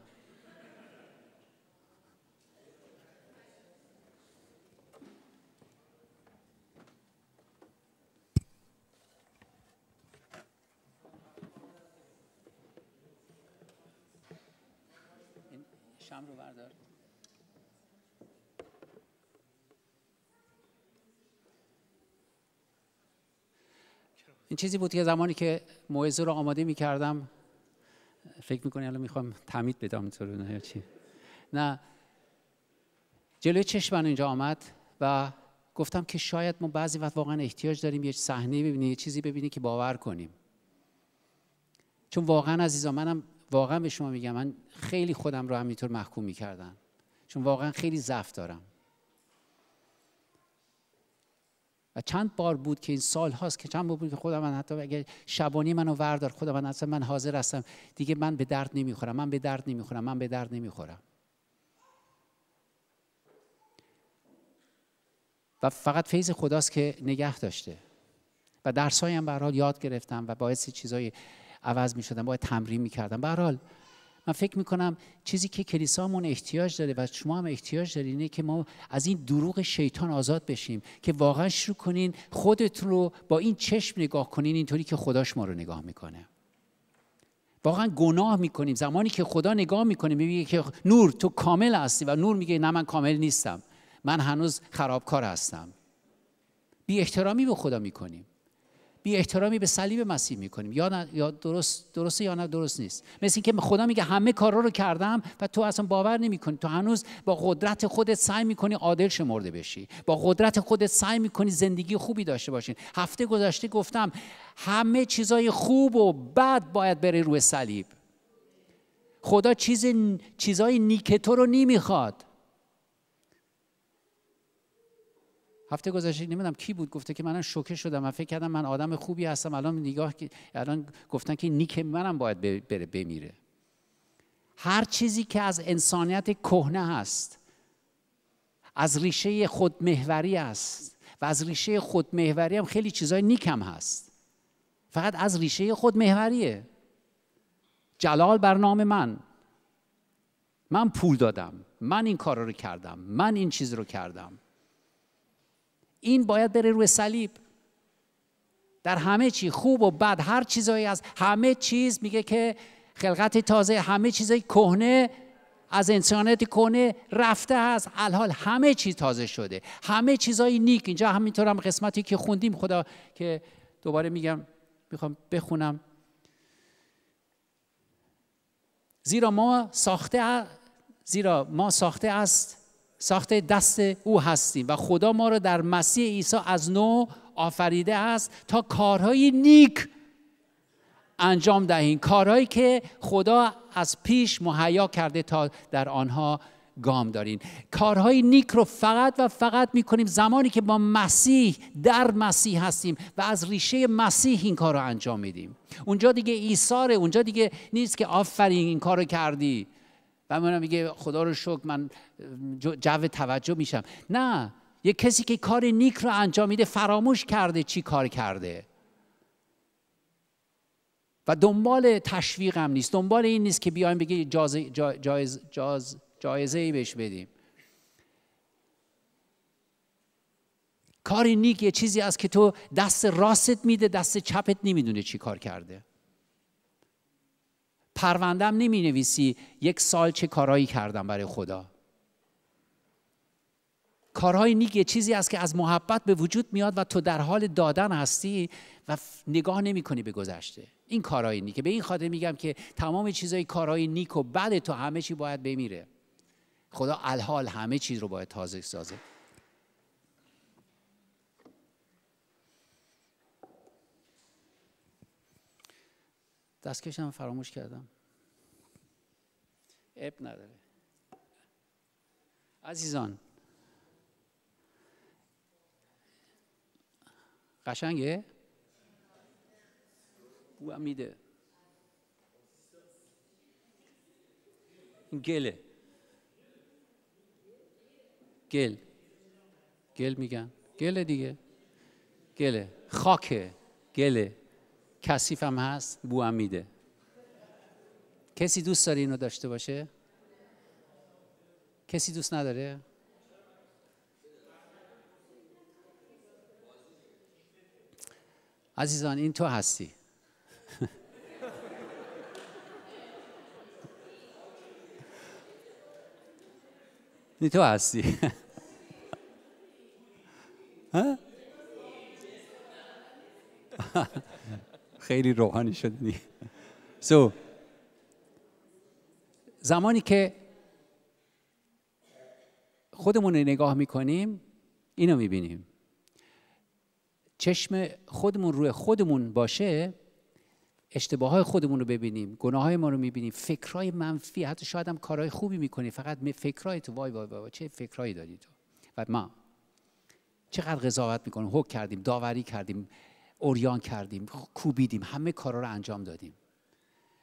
این چیزی بود که زمانی که موعظه رو آماده می کردم فکر میکنی الان میخوام تمید بدم اینطور چی نه جلوی چشم اینجا آمد و گفتم که شاید ما بعضی وقت واقعا احتیاج داریم یه صحنه ببینیم یه چیزی ببینیم که باور کنیم چون واقعا عزیزا منم واقعا به شما میگم من خیلی خودم رو همینطور محکوم میکردم چون واقعا خیلی ضعف دارم و چند بار بود که این سال هاست که چند بار بود که خودم من حتی اگه شبانی منو وردار خودم من اصلا من حاضر هستم دیگه من به درد نمیخورم من به درد نمیخورم من به درد نمیخورم و فقط فیض خداست که نگه داشته و درسایم هم به یاد گرفتم و باعث چیزای عوض شدم باید تمرین می به من فکر میکنم چیزی که کلیسامون احتیاج داره و شما هم احتیاج دارید اینه که ما از این دروغ شیطان آزاد بشیم که واقعا شروع کنین خودت رو با این چشم نگاه کنین اینطوری که خداش ما رو نگاه میکنه واقعا گناه میکنیم زمانی که خدا نگاه میکنه میگه که نور تو کامل هستی و نور میگه نه من کامل نیستم من هنوز خرابکار هستم بی احترامی به خدا میکنیم بی احترامی به صلیب مسیح میکنیم یا, نه، یا درست درسته یا نه درست نیست مثل اینکه خدا میگه همه کارا رو کردم و تو اصلا باور نمیکنی تو هنوز با قدرت خودت سعی میکنی عادل شمرده بشی با قدرت خودت سعی میکنی زندگی خوبی داشته باشین هفته گذشته گفتم همه چیزای خوب و بد باید بره روی صلیب خدا چیز چیزای نیک تو رو نمیخواد هفته گذشته نمیدونم کی بود گفته که منم شوکه شدم من فکر کردم من آدم خوبی هستم الان نگاه الان گفتن که نیک منم باید بره بمیره هر چیزی که از انسانیت کهنه هست از ریشه خودمهوری است و از ریشه خودمهوری هم خیلی چیزای نیکم هست فقط از ریشه خودمهوریه جلال بر نام من من پول دادم من این کار رو کردم من این چیز رو کردم این باید بره روی صلیب در همه چی خوب و بد هر چیزایی از همه چیز میگه که خلقت تازه همه چیزای کهنه از انسانیت کنه رفته هست الحال همه چیز تازه شده همه چیزای نیک اینجا همینطور هم قسمتی که خوندیم خدا که دوباره میگم میخوام بخونم زیرا ما ساخته زیرا ما ساخته است ساخته دست او هستیم و خدا ما را در مسیح عیسی از نو آفریده است تا کارهای نیک انجام دهیم کارهایی که خدا از پیش مهیا کرده تا در آنها گام دارین کارهای نیک رو فقط و فقط میکنیم زمانی که با مسیح در مسیح هستیم و از ریشه مسیح این کار رو انجام میدیم اونجا دیگه ایثاره اونجا دیگه نیست که آفرین این کار رو کردی و من میگه خدا رو شکر من جو توجه میشم نه یه کسی که کار نیک رو انجام میده فراموش کرده چی کار کرده و دنبال تشویق نیست دنبال این نیست که بیایم بگی جایزه جایز، جایز، ای بهش بدیم کار نیک یه چیزی است که تو دست راستت میده دست چپت نمیدونه چی کار کرده پروندم نمی نویسی یک سال چه کارهایی کردم برای خدا کارهای نیک چیزی است که از محبت به وجود میاد و تو در حال دادن هستی و نگاه نمی کنی به گذشته این کارهای نیکه به این خاطر میگم که تمام چیزهای کارهای نیک و بعد تو همه چی باید بمیره خدا الحال همه چیز رو باید تازه سازه دستکشم فراموش کردم اب نداره عزیزان قشنگه؟ بو میده گله گل گل میگن گله دیگه گله خاکه گله کسیف هم هست بو هم میده کسی دوست داره اینو داشته باشه؟ کسی دوست نداره؟ عزیزان این تو هستی این تو هستی خیلی روحانی شدنی سو زمانی که خودمون رو نگاه میکنیم اینو میبینیم چشم خودمون روی خودمون باشه اشتباه های خودمون رو ببینیم گناه های ما رو میبینیم فکرهای منفی حتی شاید هم کارهای خوبی میکنی فقط فکرهای تو وای وای وای چه فکرهایی داری تو و ما چقدر قضاوت میکنیم حک کردیم داوری کردیم اوریان کردیم کوبیدیم همه کارا رو انجام دادیم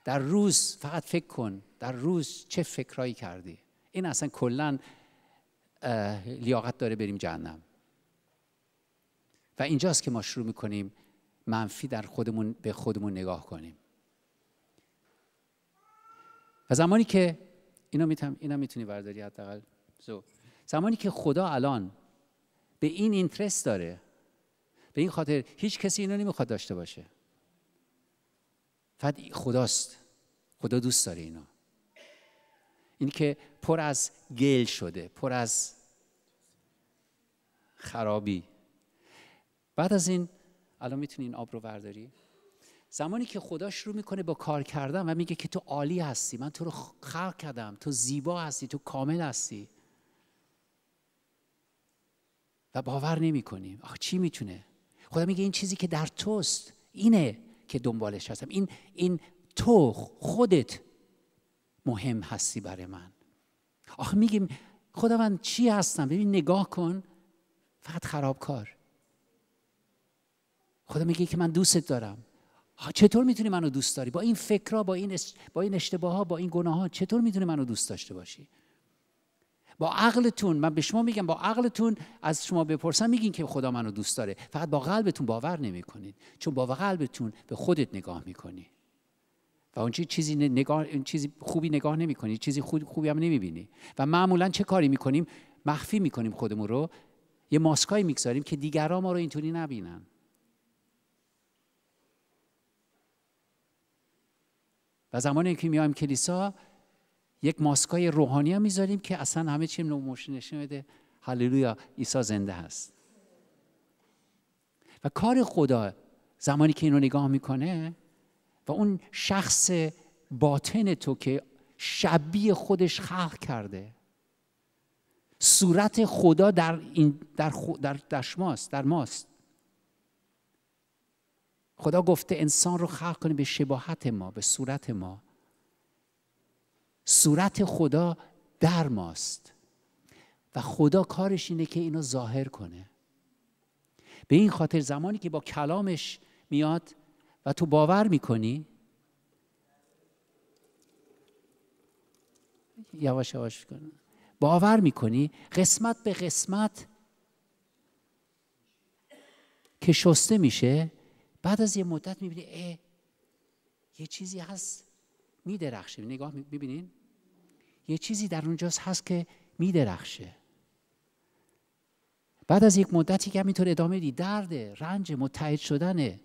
در روز فقط فکر کن در روز چه فکرایی کردی این اصلا کلا لیاقت داره بریم جهنم و اینجاست که ما شروع میکنیم منفی در خودمون به خودمون نگاه کنیم و زمانی که اینو میتونم اینا میتونی برداری حداقل زمانی که خدا الان به این اینترست داره به این خاطر هیچ کسی اینو نمیخواد داشته باشه فقط خداست خدا دوست داره اینا این که پر از گل شده پر از خرابی بعد از این الان میتونی این آب رو برداری زمانی که خدا شروع میکنه با کار کردن و میگه که تو عالی هستی من تو رو خلق کردم تو زیبا هستی تو کامل هستی و باور نمی کنیم آخ چی میتونه خدا میگه این چیزی که در توست اینه که دنبالش هستم این این تو خودت مهم هستی برای من آخه میگیم خداوند چی هستم ببین نگاه کن فقط خرابکار خدا میگه که من دوستت دارم چطور میتونی منو دوست داری با این فکرها با این با این اشتباه ها با این گناه ها چطور میتونی منو دوست داشته باشی با عقلتون من به شما میگم با عقلتون از شما بپرسم میگین که خدا منو دوست داره فقط با قلبتون باور نمیکنید چون با قلبتون به خودت نگاه میکنی چیزی نگاه چیزی خوبی نگاه نمیکنی چیزی خود خوبی هم نمیبینی و معمولا چه کاری میکنیم مخفی میکنیم خودمون رو یه ماسکایی میگذاریم که دیگران ما رو اینطوری نبینن و زمانی که میایم کلیسا یک ماسکای روحانی هم میذاریم که اصلا همه چیم نموش نشون بده هللویا عیسی زنده هست و کار خدا زمانی که اینو نگاه میکنه و اون شخص باطن تو که شبیه خودش خلق کرده صورت خدا در, این در, در, دشماست در ماست خدا گفته انسان رو خلق کنه به شباهت ما به صورت ما صورت خدا در ماست و خدا کارش اینه که اینو ظاهر کنه به این خاطر زمانی که با کلامش میاد تو باور میکنی یواش یواش کن باور میکنی قسمت به قسمت که شسته میشه بعد از یه مدت میبینی اه یه چیزی هست میدرخشه نگاه میبینین یه چیزی در اونجاست هست که میدرخشه بعد از یک مدتی که همینطور ادامه دی درد رنج متحد شدنه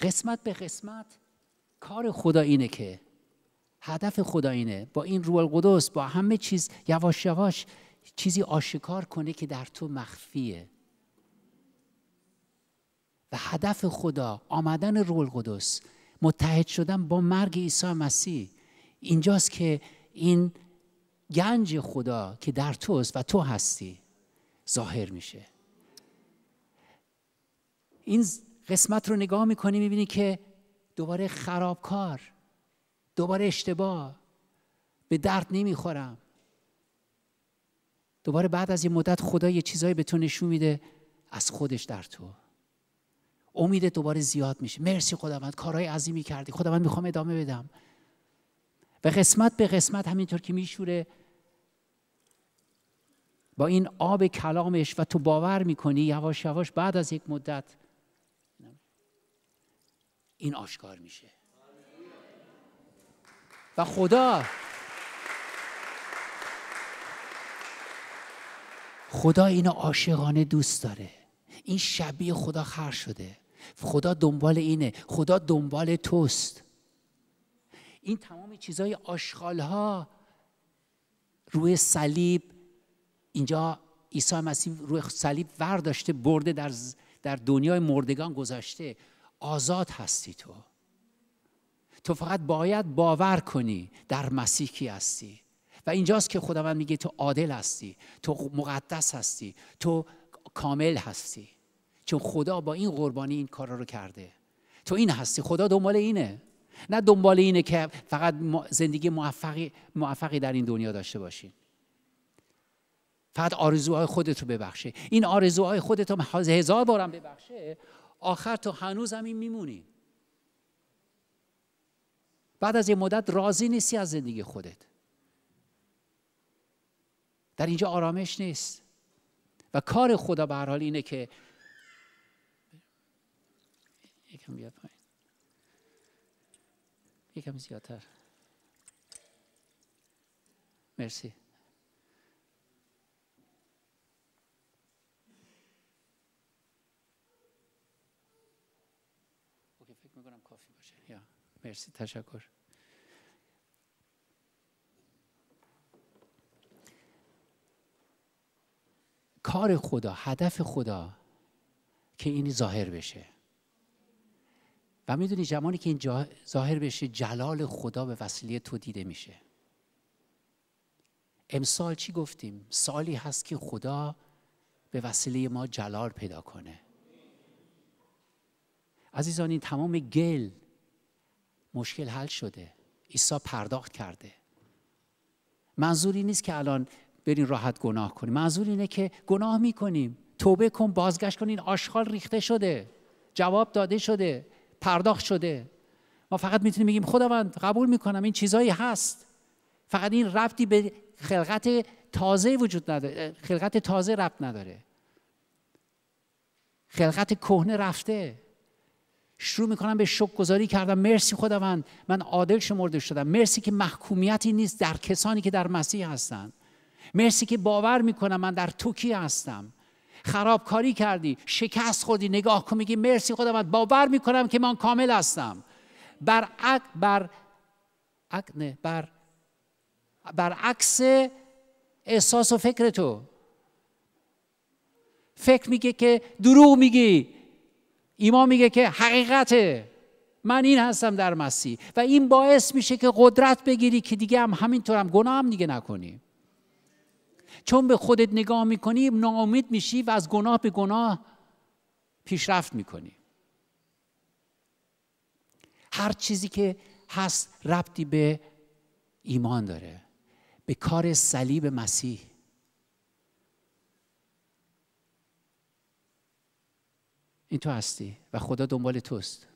قسمت به قسمت کار خدا اینه که هدف خدا اینه با این روح القدس با همه چیز یواش یواش چیزی آشکار کنه که در تو مخفیه و هدف خدا آمدن روح القدس متحد شدن با مرگ عیسی مسیح اینجاست که این گنج خدا که در توست و تو هستی ظاهر میشه این قسمت رو نگاه میکنی میبینی که دوباره خرابکار دوباره اشتباه به درد نمیخورم دوباره بعد از یه مدت خدا یه چیزایی به تو نشون میده از خودش در تو امید دوباره زیاد میشه مرسی خداوند کارهای عظیمی کردی خداوند میخوام ادامه بدم و قسمت به قسمت همینطور که میشوره با این آب کلامش و تو باور میکنی یواش یواش بعد از یک مدت این آشکار میشه و خدا خدا اینو عاشقانه دوست داره این شبیه خدا خر شده خدا دنبال اینه خدا دنبال توست این تمام چیزای آشغال ها روی صلیب اینجا عیسی مسیح روی صلیب ورداشته برده در در دنیای مردگان گذاشته آزاد هستی تو تو فقط باید باور کنی در مسیحی هستی و اینجاست که خداوند میگه تو عادل هستی تو مقدس هستی تو کامل هستی چون خدا با این قربانی این کارا رو کرده تو این هستی خدا دنبال اینه نه دنبال اینه که فقط زندگی موفقی, موفقی در این دنیا داشته باشی. فقط آرزوهای خودت رو ببخشه این آرزوهای خودت رو هزار بارم ببخشه آخر تو هنوز همین میمونی بعد از یه مدت راضی نیستی از زندگی خودت در اینجا آرامش نیست و کار خدا به هر حال اینه که یکم بیاد پایین یکم زیادتر مرسی مرسی تشکر کار خدا هدف خدا که این ظاهر بشه و میدونی زمانی که این ظاهر بشه جلال خدا به وسیله تو دیده میشه امسال چی گفتیم سالی هست که خدا به وسیله ما جلال پیدا کنه عزیزان این تمام گل مشکل حل شده عیسی پرداخت کرده منظوری نیست که الان برین راحت گناه کنیم منظور اینه که گناه میکنیم توبه کن بازگشت کن این آشغال ریخته شده جواب داده شده پرداخت شده ما فقط میتونیم بگیم خداوند قبول میکنم این چیزایی هست فقط این ربطی به خلقت تازه وجود نداره خلقت تازه ربط نداره خلقت کهنه رفته شروع میکنم به شک گذاری کردم مرسی خداوند من عادل شمرده شدم مرسی که محکومیتی نیست در کسانی که در مسیح هستند مرسی که باور میکنم من در تو کی هستم خرابکاری کردی شکست خوردی نگاه کن میگی مرسی خداوند باور میکنم که من کامل هستم بر بر اک بر برعکس احساس و فکر تو فکر میگه که دروغ میگی ایمان میگه که حقیقته من این هستم در مسیح و این باعث میشه که قدرت بگیری که دیگه هم همینطور هم گناه هم دیگه نکنی چون به خودت نگاه میکنی ناامید میشی و از گناه به گناه پیشرفت میکنی هر چیزی که هست ربطی به ایمان داره به کار صلیب مسیح این تو هستی و خدا دنبال توست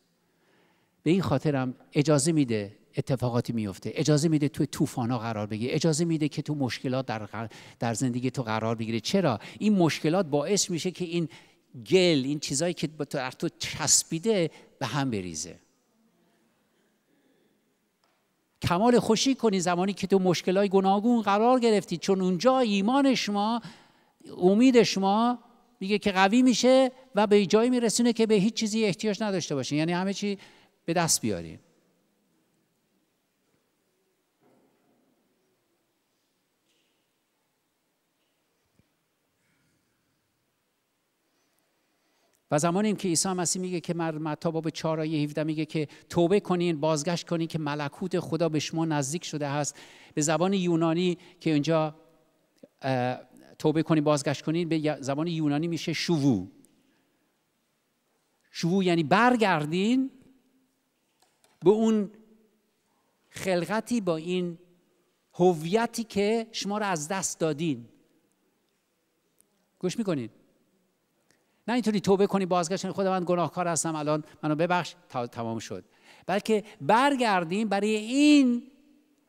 به این خاطرم اجازه میده اتفاقاتی میفته اجازه میده توی طوفانا قرار بگیری اجازه میده که تو مشکلات در, در زندگی تو قرار بگیری چرا این مشکلات باعث میشه که این گل این چیزایی که در تو چسبیده به هم بریزه کمال خوشی کنی زمانی که تو مشکلای گناگون قرار گرفتی چون اونجا ایمان شما امید شما میگه که قوی میشه و به جایی میرسونه که به هیچ چیزی احتیاج نداشته باشین یعنی همه چی به دست بیاریم و زمانیم که عیسی مسیح میگه که متا باب 4 آیه 17 میگه که توبه کنین بازگشت کنین که ملکوت خدا به شما نزدیک شده هست به زبان یونانی که اینجا توبه کنین بازگشت کنید به زبان یونانی میشه شوو شوو یعنی برگردین به اون خلقتی با این هویتی که شما رو از دست دادین گوش میکنین نه اینطوری توبه کنی بازگشت کنی خدا من گناهکار هستم الان منو ببخش تمام شد بلکه برگردین برای این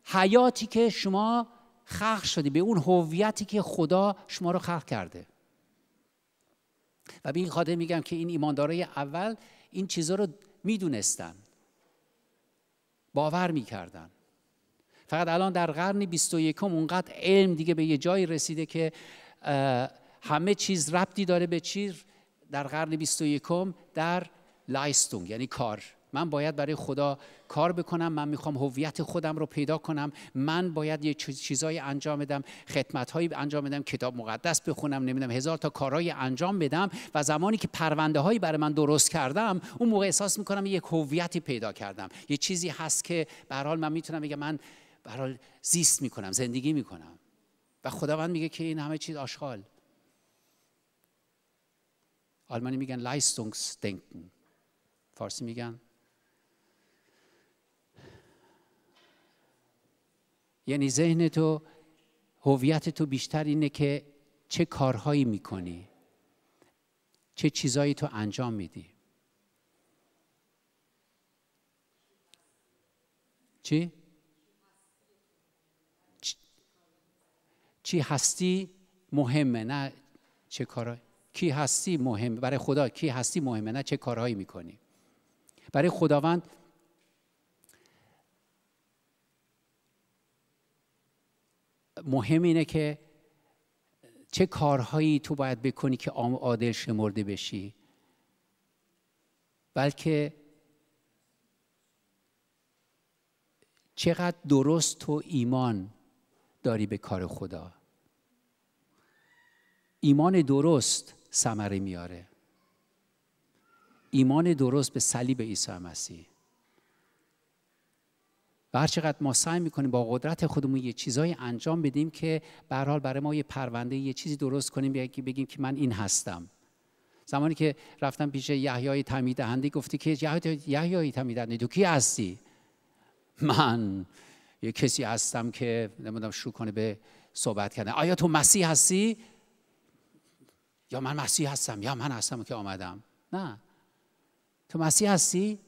حیاتی که شما خلق شدی به اون هویتی که خدا شما رو خلق کرده و به این خاطر میگم که این ایماندارای اول این چیزها رو میدونستن باور میکردن فقط الان در قرن 21 اونقدر علم دیگه به یه جایی رسیده که همه چیز ربطی داره به چیز در قرن 21 در لایستونگ یعنی کار من باید برای خدا کار بکنم من میخوام هویت خودم رو پیدا کنم من باید یه چیزای انجام بدم هایی انجام بدم کتاب مقدس بخونم نمیدونم هزار تا کارهایی انجام بدم و زمانی که پرونده هایی برای من درست کردم اون موقع احساس میکنم یک هویتی پیدا کردم یه چیزی هست که به من میتونم بگم من به زیست میکنم زندگی میکنم و خداوند میگه که این همه چیز آشغال آلمانی میگن لایستونگس دنکن فارسی میگن یعنی ذهن تو هویت تو بیشتر اینه که چه کارهایی میکنی چه چیزایی تو انجام میدی چی؟ چی هستی مهمه نه چه کارهایی کی هستی مهمه برای خدا کی هستی مهمه نه چه کارهایی میکنی برای خداوند مهم اینه که چه کارهایی تو باید بکنی که عادل شمرده بشی بلکه چقدر درست تو ایمان داری به کار خدا ایمان درست ثمره میاره ایمان درست به صلیب عیسی مسیح و هر چقدر ما سعی میکنیم با قدرت خودمون یه چیزایی انجام بدیم که به حال برای ما یه پرونده یه چیزی درست کنیم که بگیم که من این هستم زمانی که رفتم پیش یحیای تمیدهنده گفتی که یحیای تمیدهنده تو کی هستی من یه کسی هستم که نمیدونم شروع کنه به صحبت کردن آیا تو مسیح هستی یا من مسیح هستم یا من هستم که آمدم نه تو مسیح هستی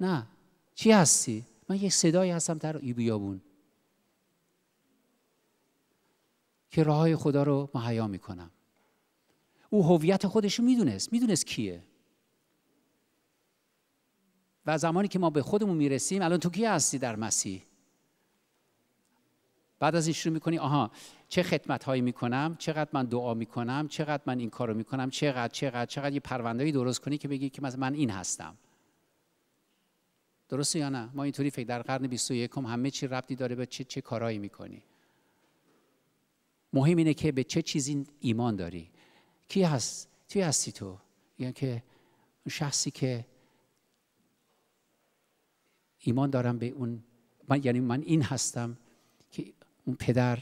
نه چی هستی من یه صدایی هستم در ای بیابون که راه خدا رو مهیا میکنم او هویت خودش رو میدونست میدونست کیه و زمانی که ما به خودمون میرسیم الان تو کی هستی در مسیح بعد از این شروع میکنی آها چه خدمت هایی میکنم چقدر من دعا میکنم چقدر من این کارو میکنم چقدر چقدر چقدر یه پروندهایی درست کنی که بگی که من این هستم درسته یا نه ما اینطوری فکر در قرن 21 هم همه چی ربطی داره به چه چه کارایی میکنی مهم اینه که به چه چیزی ایمان داری کی هست توی هستی تو یعنی که شخصی که ایمان دارم به اون من یعنی من این هستم که اون پدر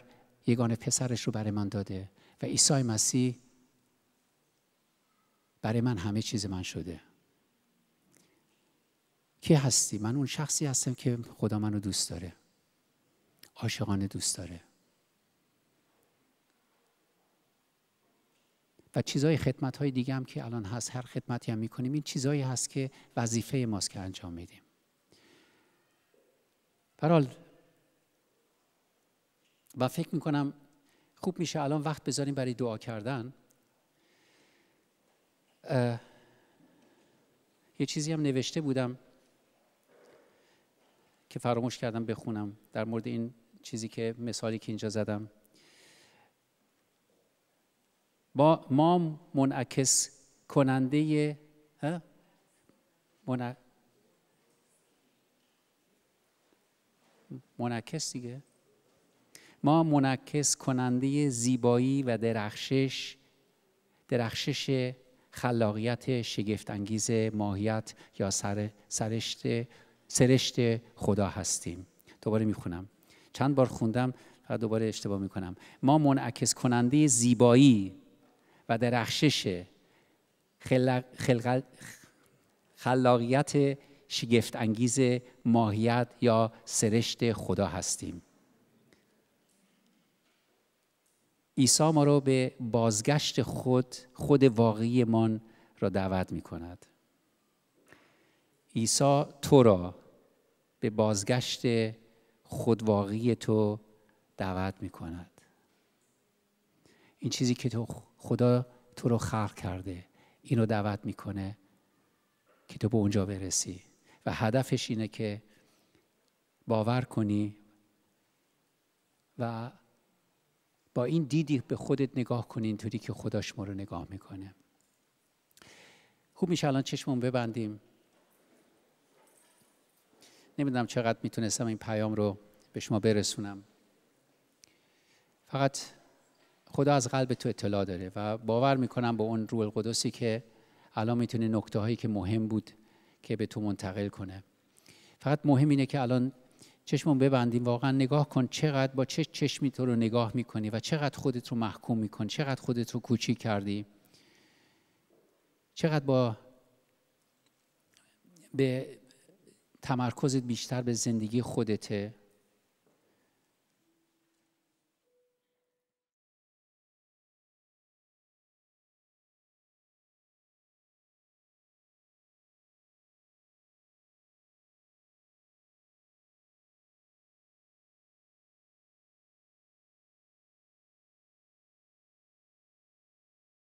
یگانه پسرش رو برای من داده و عیسی مسیح برای من همه چیز من شده کی هستی من اون شخصی هستم که خدا منو دوست داره عاشقانه دوست داره و چیزهای خدمت های دیگه هم که الان هست هر خدمتی هم میکنیم این چیزهایی هست که وظیفه ماست که انجام میدیم برحال و فکر میکنم خوب میشه الان وقت بذاریم برای دعا کردن یه چیزی هم نوشته بودم که فراموش کردم بخونم در مورد این چیزی که مثالی که اینجا زدم با ما منعکس کننده منعکس دیگه ما منعکس کننده زیبایی و درخشش درخشش خلاقیت شگفت انگیز ماهیت یا سر سرشت سرشت خدا هستیم دوباره میخونم چند بار خوندم و دوباره اشتباه میکنم ما منعکس کننده زیبایی و درخشش خلق خلاقیت شگفت انگیز ماهیت یا سرشت خدا هستیم عیسی ما رو به بازگشت خود خود واقعیمان را دعوت می کند عیسی تو را به بازگشت خودواقی تو دعوت می کند این چیزی که تو خدا تو رو خلق کرده اینو دعوت میکنه که تو به اونجا برسی و هدفش اینه که باور کنی و با این دیدی به خودت نگاه کنی اینطوری که خدا شما رو نگاه میکنه خوب میشه الان چشمون ببندیم نمیدونم چقدر میتونستم این پیام رو به شما برسونم فقط خدا از قلب تو اطلاع داره و باور میکنم با اون روح القدسی که الان میتونه نکته هایی که مهم بود که به تو منتقل کنه فقط مهم اینه که الان چشمون ببندیم واقعا نگاه کن چقدر با چه چشمی تو رو نگاه میکنی و چقدر خودت رو محکوم میکنی چقدر خودت رو کوچیک کردی چقدر با به تمرکزت بیشتر به زندگی خودته